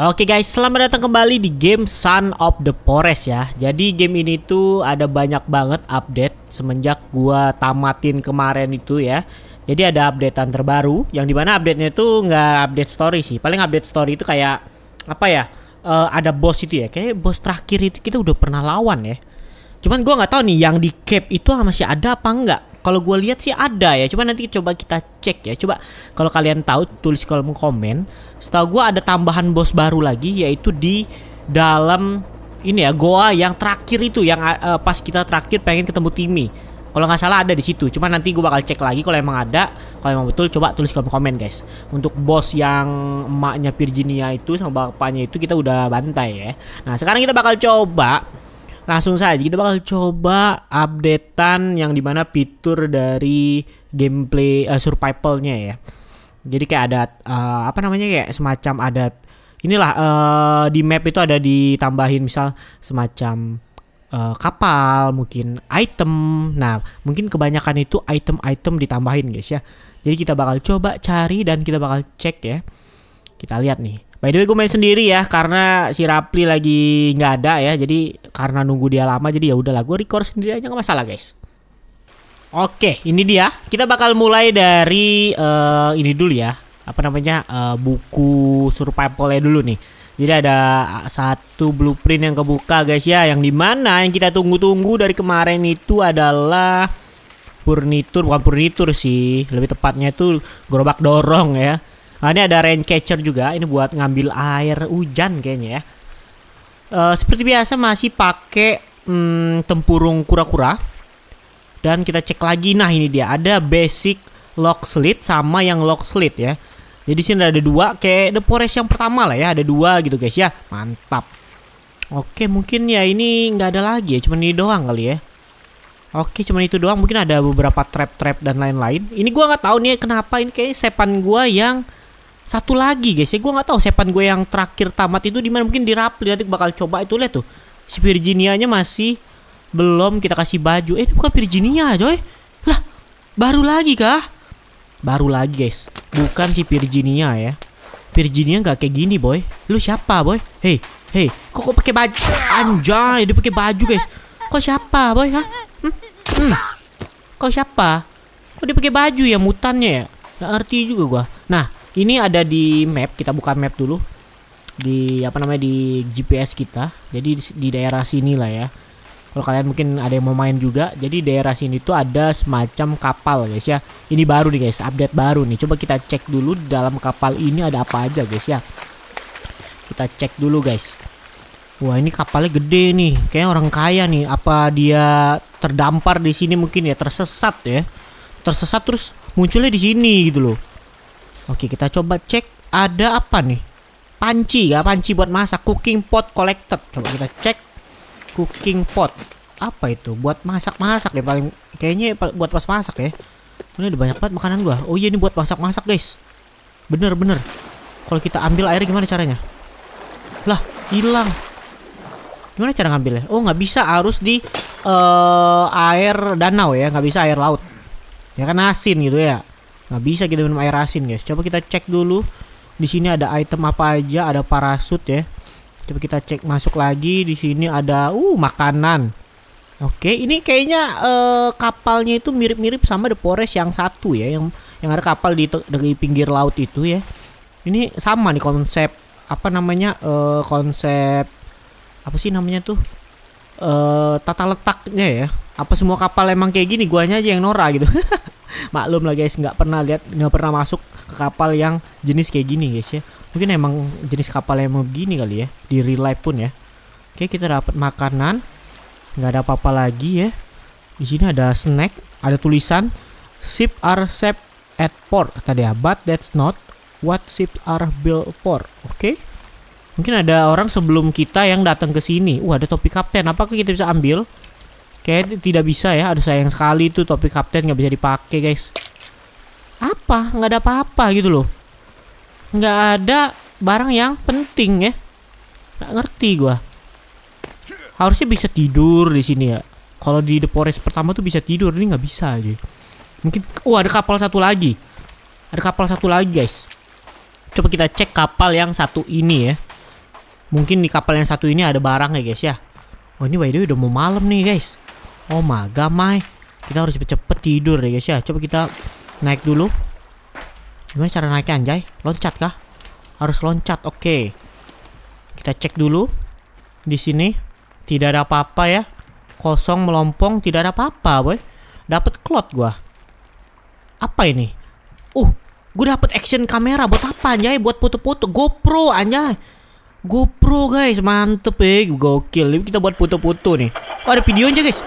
Oke guys, selamat datang kembali di game Sun of the Forest ya. Jadi game ini tuh ada banyak banget update semenjak gua tamatin kemarin itu ya. Jadi ada updatean terbaru yang dimana update-nya tuh nggak update story sih. Paling update story itu kayak apa ya? Uh, ada bos itu ya. Kayak bos terakhir itu kita udah pernah lawan ya. Cuman gua nggak tahu nih yang di cap itu masih ada apa enggak kalau gue lihat sih ada ya cuma nanti coba kita cek ya coba kalau kalian tahu tulis kolom komen setahu gue ada tambahan bos baru lagi yaitu di dalam ini ya goa yang terakhir itu yang uh, pas kita terakhir pengen ketemu Timmy kalau nggak salah ada di situ cuma nanti gue bakal cek lagi kalau emang ada kalau emang betul coba tulis kolom komen guys untuk bos yang emaknya Virginia itu sama bapaknya itu kita udah bantai ya nah sekarang kita bakal coba langsung saja kita bakal coba updatean yang dimana fitur dari gameplay uh, survivalnya ya. Jadi kayak ada uh, apa namanya kayak semacam ada inilah uh, di map itu ada ditambahin misal semacam uh, kapal, mungkin item. Nah, mungkin kebanyakan itu item-item ditambahin guys ya. Jadi kita bakal coba cari dan kita bakal cek ya. Kita lihat nih. By the way gue main sendiri ya karena si Rapli lagi nggak ada ya. Jadi karena nunggu dia lama jadi ya udahlah gue record sendiri aja nggak masalah guys. Oke, ini dia. Kita bakal mulai dari uh, ini dulu ya. Apa namanya? Uh, buku survival dulu nih. Jadi ada satu blueprint yang kebuka guys ya Yang dimana yang kita tunggu-tunggu dari kemarin itu adalah Furnitur, bukan furnitur sih Lebih tepatnya itu gerobak dorong ya Nah, ini ada rain catcher juga. Ini buat ngambil air hujan kayaknya ya. Uh, seperti biasa masih pakai hmm, tempurung kura-kura. Dan kita cek lagi. Nah, ini dia ada basic lock slit sama yang lock slit ya. Jadi sini ada dua kayak The Forest yang pertama lah ya, ada dua gitu guys ya. Mantap. Oke, mungkin ya ini nggak ada lagi ya, cuman ini doang kali ya. Oke, cuman itu doang. Mungkin ada beberapa trap-trap dan lain-lain. Ini gua nggak tahu nih kenapa ini kayak sepan gua yang satu lagi guys ya gue nggak tahu sepan gue yang terakhir tamat itu di mana mungkin di Rapli nanti bakal coba itu lihat tuh si Virginia nya masih belum kita kasih baju eh ini bukan Virginia coy lah baru lagi kah baru lagi guys bukan si Virginia ya Virginia nggak kayak gini boy lu siapa boy hei hei, kok kok pakai baju anjay dia pakai baju guys kok siapa boy ha hmm? Hmm. kok siapa kok dia pakai baju ya mutannya ya nggak ngerti juga gua nah ini ada di map, kita buka map dulu. Di apa namanya di GPS kita. Jadi di, daerah sini lah ya. Kalau kalian mungkin ada yang mau main juga. Jadi daerah sini tuh ada semacam kapal guys ya. Ini baru nih guys, update baru nih. Coba kita cek dulu dalam kapal ini ada apa aja guys ya. Kita cek dulu guys. Wah ini kapalnya gede nih, kayak orang kaya nih. Apa dia terdampar di sini mungkin ya, tersesat ya, tersesat terus munculnya di sini gitu loh. Oke, kita coba cek ada apa nih? Panci ya, panci buat masak. Cooking pot collected. Coba kita cek cooking pot. Apa itu? Buat masak-masak ya paling kayaknya buat pas masak ya. Ini ada banyak banget makanan gua. Oh iya ini buat masak-masak, guys. Bener bener. Kalau kita ambil air gimana caranya? Lah, hilang. Gimana cara ngambilnya? Oh, nggak bisa harus di uh, air danau ya, nggak bisa air laut. Ya kan asin gitu ya nggak bisa kita minum air asin guys coba kita cek dulu di sini ada item apa aja ada parasut ya coba kita cek masuk lagi di sini ada uh makanan oke ini kayaknya uh, kapalnya itu mirip-mirip sama The Forest yang satu ya yang yang ada kapal di dari pinggir laut itu ya ini sama nih konsep apa namanya uh, konsep apa sih namanya tuh uh, tata letaknya ya apa semua kapal emang kayak gini guanya aja yang Nora gitu maklum lah guys nggak pernah lihat nggak pernah masuk ke kapal yang jenis kayak gini guys ya mungkin emang jenis kapal yang gini kali ya di real life pun ya oke kita dapat makanan nggak ada apa-apa lagi ya di sini ada snack ada tulisan ship are set at port kata dia but that's not what ship are built for oke mungkin ada orang sebelum kita yang datang ke sini uh ada topi kapten apakah kita bisa ambil Kayaknya tidak bisa ya. Aduh sayang sekali tuh topi kapten nggak bisa dipakai guys. Apa? Nggak ada apa-apa gitu loh. Nggak ada barang yang penting ya. Nggak ngerti gue. Harusnya bisa tidur di sini ya. Kalau di The Forest pertama tuh bisa tidur, ini nggak bisa aja. Mungkin, oh ada kapal satu lagi. Ada kapal satu lagi guys. Coba kita cek kapal yang satu ini ya. Mungkin di kapal yang satu ini ada barang ya guys ya. Oh ini by the way udah mau malam nih guys. Oh my god, my. Kita harus cepet-cepet tidur ya guys ya. Coba kita naik dulu. Gimana cara naiknya anjay? Loncat kah? Harus loncat. Oke. Okay. Kita cek dulu di sini. Tidak ada apa-apa ya. Kosong melompong, tidak ada apa-apa, boy. Dapat klot gua. Apa ini? Uh, gua dapet action kamera buat apa anjay? Buat foto-foto GoPro anjay. GoPro guys, mantep ya. Eh. Gokil. Kita buat foto-foto nih. Oh, ada videonya guys.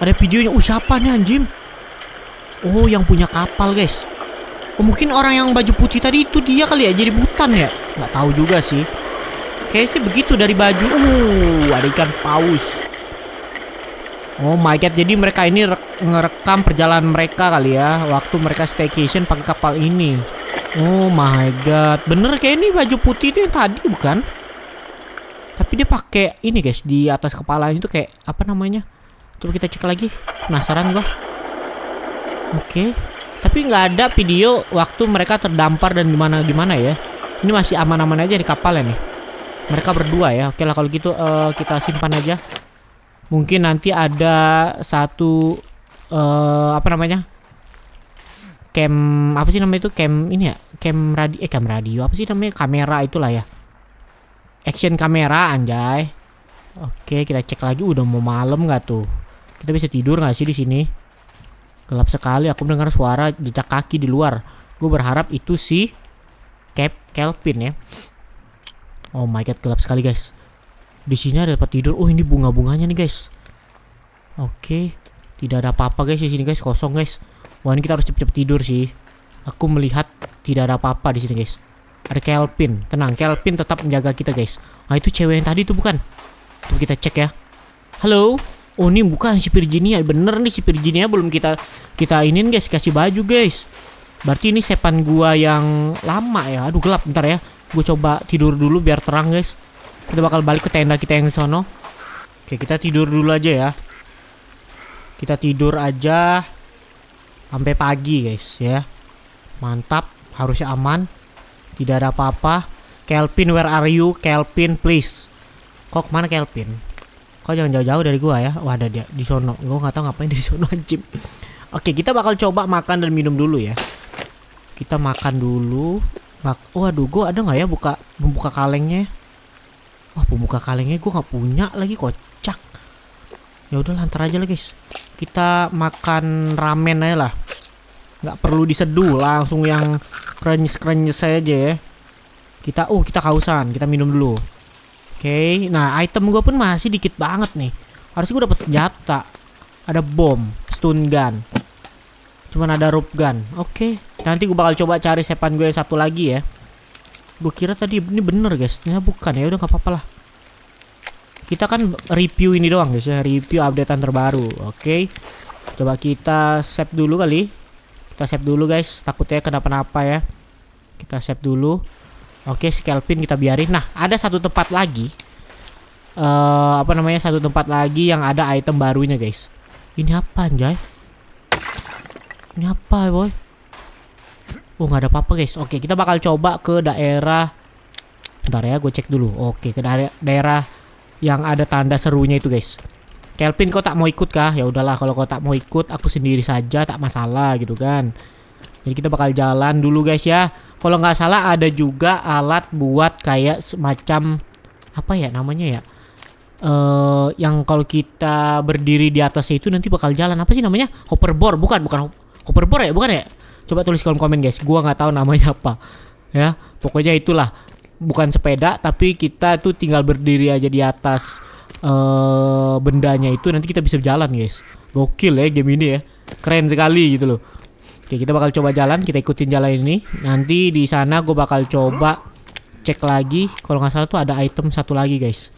Ada videonya. Uh, siapa nih anjing? Oh, yang punya kapal, guys. Oh, mungkin orang yang baju putih tadi itu dia kali ya jadi butan ya? Nggak tahu juga sih. Kayaknya sih begitu dari baju. Uh, ada ikan paus. Oh my god, jadi mereka ini ngerekam perjalanan mereka kali ya waktu mereka staycation pakai kapal ini. Oh my god, bener kayak ini baju putih itu yang tadi bukan? Tapi dia pakai ini guys di atas kepalanya itu kayak apa namanya? Coba kita cek lagi. Penasaran gua. Oke. Okay. Tapi nggak ada video waktu mereka terdampar dan gimana-gimana ya. Ini masih aman-aman aja di kapal ya nih. Mereka berdua ya. Oke okay lah kalau gitu uh, kita simpan aja. Mungkin nanti ada satu uh, apa namanya? Cam apa sih namanya itu? Cam ini ya. Cam radio eh cam radio apa sih namanya? Kamera itulah ya. Action kamera anjay. Oke, kita cek lagi udah mau malam nggak tuh. Kita bisa tidur nggak sih di sini? Gelap sekali. Aku mendengar suara jejak kaki di luar. Gue berharap itu si Cap Kelvin ya. Oh my god, gelap sekali guys. Di sini ada tempat tidur. Oh ini bunga-bunganya nih guys. Oke, tidak ada apa-apa guys di sini guys, kosong guys. Wah ini kita harus cepet-cepet tidur sih. Aku melihat tidak ada apa-apa di sini guys. Ada Kelvin, tenang Kelvin tetap menjaga kita guys. ah itu cewek yang tadi itu bukan? Tuh kita cek ya. Halo oh ini bukan si Virginia bener nih si Virginia belum kita kita inin guys kasih baju guys berarti ini sepan gua yang lama ya aduh gelap ntar ya gue coba tidur dulu biar terang guys kita bakal balik ke tenda kita yang sono oke kita tidur dulu aja ya kita tidur aja sampai pagi guys ya mantap harusnya aman tidak ada apa-apa Kelvin where are you Kelvin please kok mana Kelvin kok jangan jauh-jauh dari gua ya. Wah, ada dia di sono. Gua nggak tahu ngapain di sono anjing. Oke, kita bakal coba makan dan minum dulu ya. Kita makan dulu. Mak Waduh, gua ada nggak ya buka membuka kalengnya? Ya? Wah, pembuka kalengnya gua nggak punya lagi kocak. Ya udah lantar aja lah, guys. Kita makan ramen aja lah. Nggak perlu diseduh, langsung yang krenyes-krenyes aja ya. Kita uh, kita kausan, kita minum dulu okay. nah item gue pun masih dikit banget nih. Harusnya gue dapat senjata. Ada bom, stun gun. Cuman ada rope gun. Oke, okay. nanti gue bakal coba cari sepan gue satu lagi ya. Gue kira tadi ini bener guys, ternyata bukan ya udah nggak apa-apa lah. Kita kan review ini doang guys ya, review updatean terbaru. Oke. Okay. Coba kita save dulu kali. Kita save dulu guys, takutnya kenapa-napa ya. Kita save dulu. Oke, si Kelvin kita biarin. Nah, ada satu tempat lagi. Uh, apa namanya? Satu tempat lagi yang ada item barunya, guys. Ini apa, anjay? Ini apa, boy? Oh, nggak ada apa-apa, guys. Oke, kita bakal coba ke daerah Bentar ya, gue cek dulu. Oke, ke daerah, daerah yang ada tanda serunya itu, guys. Kelvin kau tak mau ikut kah? Ya udahlah, kalau kau tak mau ikut, aku sendiri saja tak masalah gitu kan. Jadi kita bakal jalan dulu guys ya. Kalau nggak salah ada juga alat buat kayak semacam apa ya namanya ya? Uh, yang kalau kita berdiri di atas itu nanti bakal jalan apa sih namanya? Hoverboard bukan bukan hoverboard ya bukan ya? Coba tulis kolom komen guys. Gua nggak tahu namanya apa. Ya, pokoknya itulah bukan sepeda tapi kita tuh tinggal berdiri aja di atas uh, bendanya itu nanti kita bisa jalan guys. Gokil ya game ini ya. Keren sekali gitu loh. Oke, kita bakal coba jalan, kita ikutin jalan ini. Nanti di sana gue bakal coba cek lagi. Kalau nggak salah tuh ada item satu lagi, guys.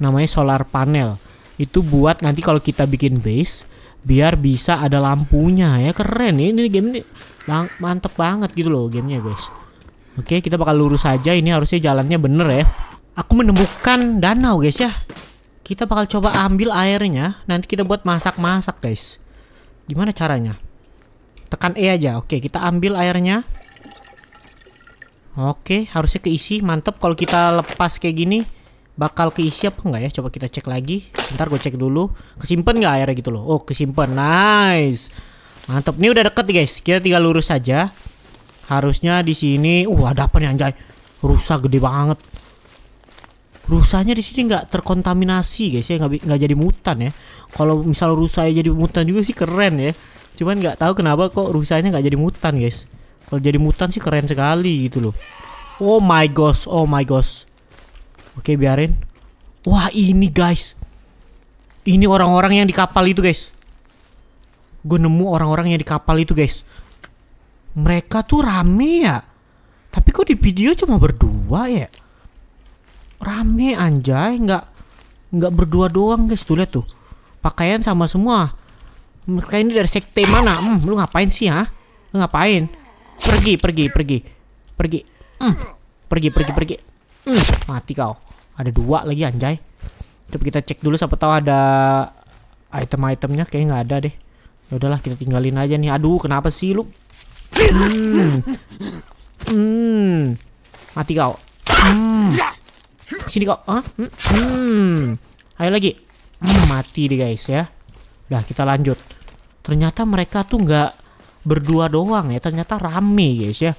Namanya solar panel. Itu buat nanti kalau kita bikin base, biar bisa ada lampunya ya. Keren ya. ini game ini mantep banget gitu loh gamenya, guys. Oke, kita bakal lurus aja. Ini harusnya jalannya bener ya. Aku menemukan danau, guys ya. Kita bakal coba ambil airnya. Nanti kita buat masak-masak, guys. Gimana caranya? tekan E aja. Oke, kita ambil airnya. Oke, harusnya keisi. Mantep kalau kita lepas kayak gini bakal keisi apa enggak ya? Coba kita cek lagi. Ntar gue cek dulu. Kesimpan nggak airnya gitu loh. Oh, kesimpan. Nice. Mantep. Ini udah deket guys. Kita tinggal lurus saja. Harusnya di sini. Uh, ada apa nih anjay? Rusa gede banget. Rusanya di sini nggak terkontaminasi guys ya, nggak nggak jadi mutan ya. Kalau misal rusa jadi mutan juga sih keren ya cuman nggak tahu kenapa kok rusanya nggak jadi mutan guys kalau jadi mutan sih keren sekali gitu loh oh my gosh oh my gosh oke biarin wah ini guys ini orang-orang yang di kapal itu guys gue nemu orang-orang yang di kapal itu guys mereka tuh rame ya tapi kok di video cuma berdua ya rame anjay nggak nggak berdua doang guys tuh lihat tuh pakaian sama semua mereka ini dari sekte mana? Hmm, lu ngapain sih, ha? Lu ngapain? Pergi, pergi, pergi. Pergi. Hmm. Pergi, pergi, pergi. Hmm. Mati kau. Ada dua lagi, anjay. Coba kita cek dulu siapa tahu ada item-itemnya. Kayaknya nggak ada deh. Ya udahlah, kita tinggalin aja nih. Aduh, kenapa sih lu? Hmm. Hmm. Mati kau. Hmm. Sini kau. Ah? Hmm. Ayo lagi. Hmm, mati deh guys ya. Nah kita lanjut. Ternyata mereka tuh nggak berdua doang ya. Ternyata rame guys ya.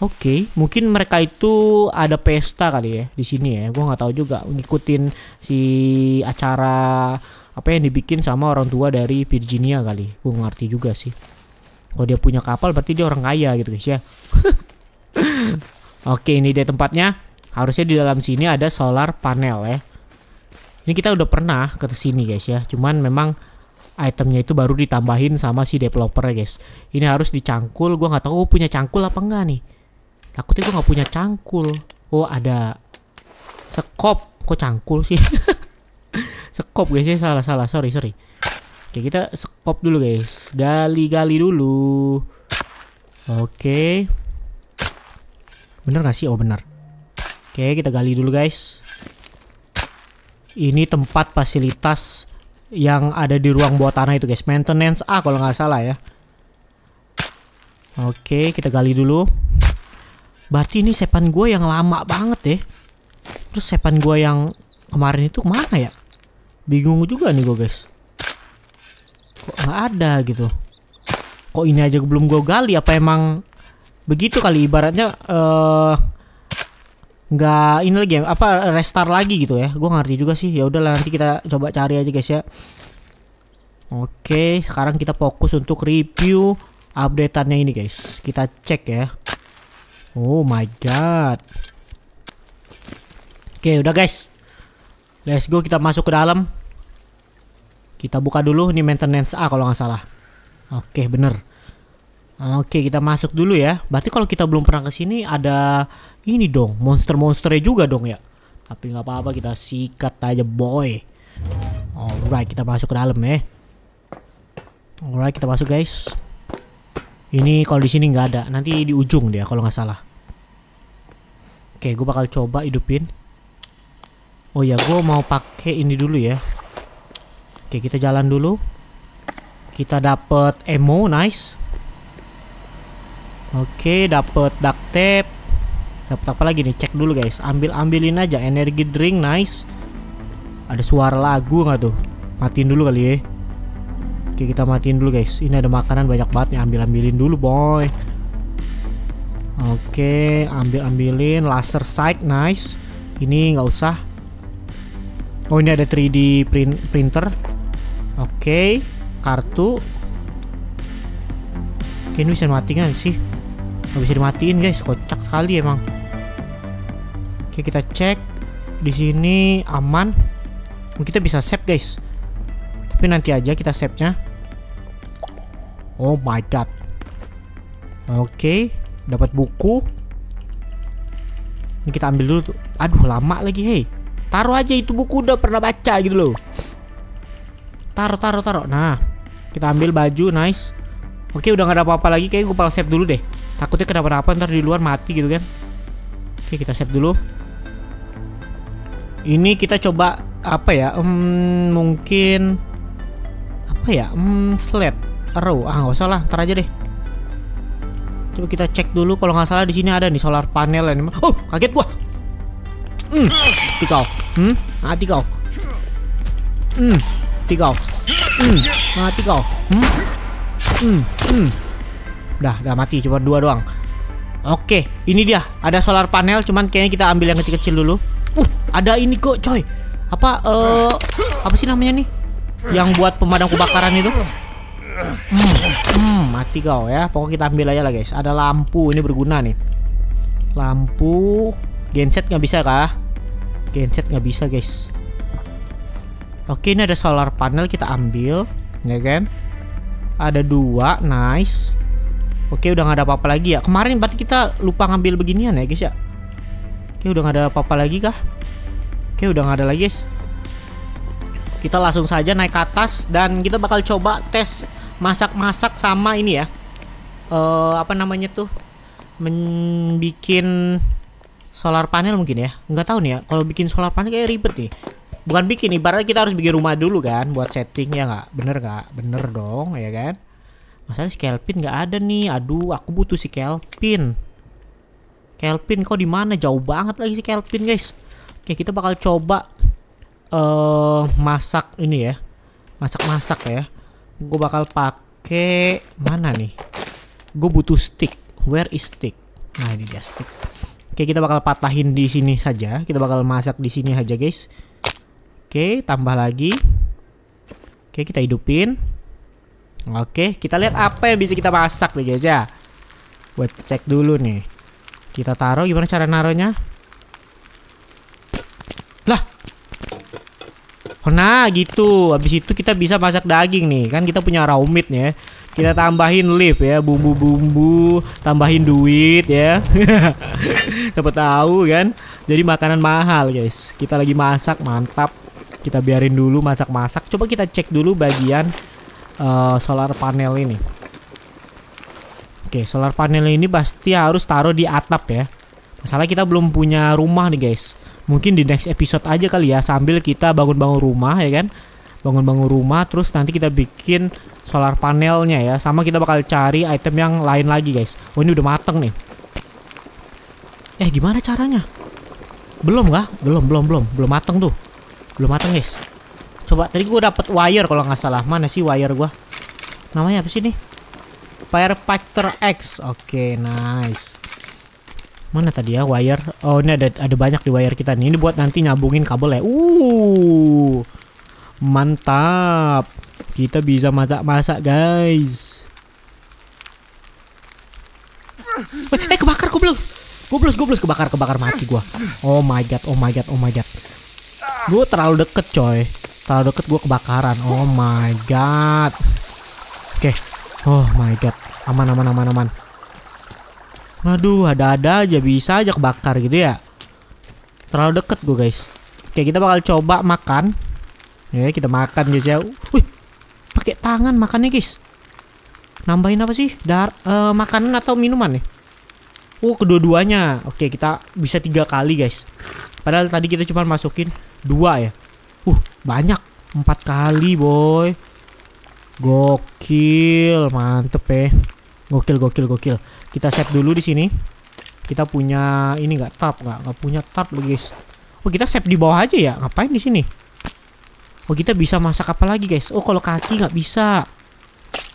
Oke, okay. mungkin mereka itu ada pesta kali ya di sini ya. Gua nggak tahu juga ngikutin si acara apa yang dibikin sama orang tua dari Virginia kali. Gue ngerti juga sih. Kalau dia punya kapal berarti dia orang kaya gitu guys ya. Oke, okay, ini dia tempatnya. Harusnya di dalam sini ada solar panel ya. Ini kita udah pernah ke sini guys ya. Cuman memang itemnya itu baru ditambahin sama si developer ya guys ini harus dicangkul gue nggak tahu oh, punya cangkul apa enggak nih takutnya gue nggak punya cangkul oh ada sekop kok cangkul sih sekop guys ya salah salah sorry sorry oke kita sekop dulu guys gali-gali dulu oke bener nggak sih oh bener oke kita gali dulu guys ini tempat fasilitas yang ada di ruang bawah tanah itu guys maintenance A kalau nggak salah ya oke kita gali dulu berarti ini sepan gue yang lama banget ya terus sepan gue yang kemarin itu kemana ya bingung juga nih gue guys kok nggak ada gitu kok ini aja belum gue gali apa emang begitu kali ibaratnya uh, nggak ini lagi ya, apa restart lagi gitu ya gue ngerti juga sih ya udahlah nanti kita coba cari aja guys ya oke sekarang kita fokus untuk review updateannya ini guys kita cek ya oh my god oke udah guys let's go kita masuk ke dalam kita buka dulu ini maintenance A kalau nggak salah oke bener Oke, kita masuk dulu ya. Berarti kalau kita belum pernah ke sini ada ini dong monster-monsternya juga dong ya tapi nggak apa-apa kita sikat aja boy alright kita masuk ke dalam ya alright kita masuk guys ini kalau di sini nggak ada nanti di ujung dia kalau nggak salah oke gue bakal coba hidupin oh ya gue mau pakai ini dulu ya oke kita jalan dulu kita dapat emo nice oke dapat duct tape dapat apa lagi nih cek dulu guys ambil ambilin aja energi drink nice ada suara lagu nggak tuh matiin dulu kali ya oke kita matiin dulu guys ini ada makanan banyak banget nih ambil ambilin dulu boy oke ambil ambilin laser sight nice ini nggak usah oh ini ada 3D print printer oke kartu oke ini bisa matiin sih nggak bisa dimatiin guys kocak sekali emang Oke, kita cek di sini aman. Kita bisa save, guys. Tapi nanti aja kita save-nya. Oh my god. Oke, dapat buku. Ini kita ambil dulu Aduh, lama lagi, hei. Taruh aja itu buku udah pernah baca gitu loh. Taruh, taruh, taruh. Nah, kita ambil baju, nice. Oke, udah gak ada apa-apa lagi. Kayaknya gue pala save dulu deh. Takutnya kenapa-napa ntar di luar mati gitu kan. Oke, kita save dulu ini kita coba apa ya um, mungkin apa ya um, sled row ah nggak usah lah ntar aja deh coba kita cek dulu kalau nggak salah di sini ada nih solar panel ini ya. oh kaget gua hmm tikau hmm mati ah, kau hmm hmm mati ah, kau hmm hmm hmm dah dah mati coba dua doang oke ini dia ada solar panel cuman kayaknya kita ambil yang kecil-kecil dulu ada ini kok coy apa uh, apa sih namanya nih yang buat pemadam kebakaran itu hmm, hmm, mati kau ya pokoknya kita ambil aja lah guys ada lampu ini berguna nih lampu genset nggak bisa kah genset nggak bisa guys oke ini ada solar panel kita ambil ya kan ada dua nice oke udah nggak ada apa-apa lagi ya kemarin berarti kita lupa ngambil beginian ya guys ya oke udah nggak ada apa-apa lagi kah Oke udah nggak ada lagi guys Kita langsung saja naik ke atas Dan kita bakal coba tes masak-masak sama ini ya uh, Apa namanya tuh Membikin solar panel mungkin ya Nggak tahu nih ya Kalau bikin solar panel kayak ribet nih Bukan bikin ibaratnya kita harus bikin rumah dulu kan Buat setting ya nggak Bener nggak Bener dong ya kan Masalahnya si Kelvin nggak ada nih Aduh aku butuh si Kelvin Kelvin kau di mana jauh banget lagi si Kelvin guys Oke, kita bakal coba uh, masak ini ya. Masak-masak ya. Gue bakal pakai mana nih? Gue butuh stick. Where is stick? Nah, ini dia stick. Oke, kita bakal patahin di sini saja. Kita bakal masak di sini aja, guys. Oke, tambah lagi. Oke, kita hidupin. Oke, kita lihat apa yang bisa kita masak nih, guys ya. Buat cek dulu nih. Kita taruh gimana cara naruhnya? Nah gitu Habis itu kita bisa masak daging nih Kan kita punya raw meat ya Kita tambahin lift ya Bumbu-bumbu Tambahin duit ya Siapa tahu kan Jadi makanan mahal guys Kita lagi masak mantap Kita biarin dulu masak-masak Coba kita cek dulu bagian uh, Solar panel ini Oke solar panel ini pasti harus taruh di atap ya Masalah kita belum punya rumah nih guys mungkin di next episode aja kali ya sambil kita bangun-bangun rumah ya kan bangun-bangun rumah terus nanti kita bikin solar panelnya ya sama kita bakal cari item yang lain lagi guys oh ini udah mateng nih eh gimana caranya belum kah belum belum belum belum mateng tuh belum mateng guys coba tadi gue dapet wire kalau nggak salah mana sih wire gue namanya apa sih nih Firefighter X oke okay, nice mana tadi ya wire oh ini ada ada banyak di wire kita nih ini buat nanti nyambungin kabel ya uh mantap kita bisa masak-masak guys eh, kebakar goblok goblok goblok kebakar kebakar mati gua oh my god oh my god oh my god Gue terlalu deket coy terlalu deket gua kebakaran oh my god oke okay. oh my god aman aman aman aman Waduh, ada-ada aja bisa aja kebakar gitu ya. Terlalu deket gue guys. Oke, kita bakal coba makan. Ya, kita makan guys ya. Wih, pakai tangan makannya guys. Nambahin apa sih? Dar uh, makanan atau minuman nih? Ya? Oh, kedua-duanya. Oke, kita bisa tiga kali guys. Padahal tadi kita cuma masukin dua ya. Uh, banyak. Empat kali boy. Gokil, mantep ya. Gokil, gokil, gokil. Kita set dulu di sini. Kita punya ini nggak tap nggak nggak punya tap loh guys. Oh kita set di bawah aja ya. Ngapain di sini? Oh kita bisa masak apa lagi guys? Oh kalau kaki nggak bisa.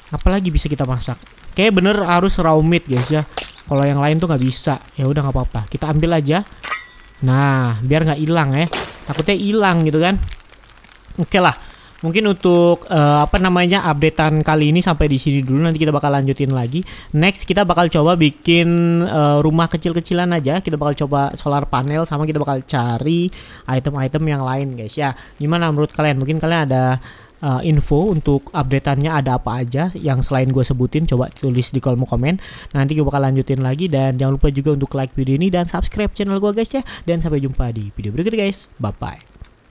apa lagi bisa kita masak? Kayak bener harus raw meat guys ya. Kalau yang lain tuh nggak bisa. Ya udah nggak apa-apa. Kita ambil aja. Nah biar nggak hilang ya. Takutnya hilang gitu kan. Oke okay lah mungkin untuk uh, apa namanya updatean kali ini sampai di sini dulu nanti kita bakal lanjutin lagi next kita bakal coba bikin uh, rumah kecil-kecilan aja kita bakal coba solar panel sama kita bakal cari item-item yang lain guys ya gimana menurut kalian mungkin kalian ada uh, info untuk updateannya ada apa aja yang selain gue sebutin coba tulis di kolom komen nanti gue bakal lanjutin lagi dan jangan lupa juga untuk like video ini dan subscribe channel gue guys ya dan sampai jumpa di video berikutnya guys bye bye